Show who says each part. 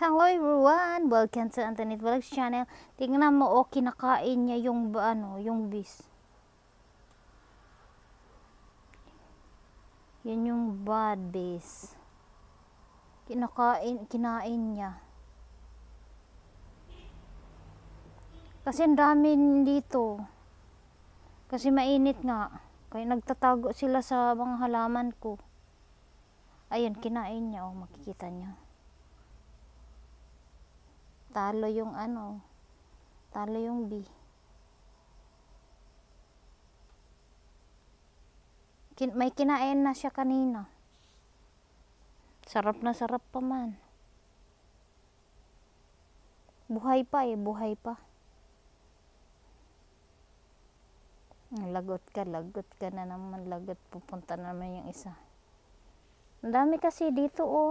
Speaker 1: Hello everyone! Welcome to Anthony Vlogs channel. Tingnan mo, oh, kinakain niya yung, ano, yung bis. Yan yung bad bis. Kinakain, kinain niya. Kasi ang dami dito. Kasi mainit nga. Kaya nagtatago sila sa mga halaman ko. Ayun, kinain niya, oh, makikita niya talo yung ano talo yung B Kin may kinain na siya kanina sarap na sarap pa man
Speaker 2: buhay pa eh buhay pa lagot ka lagot ka na naman lagot pupunta na naman yung isa
Speaker 3: ang dami kasi dito oh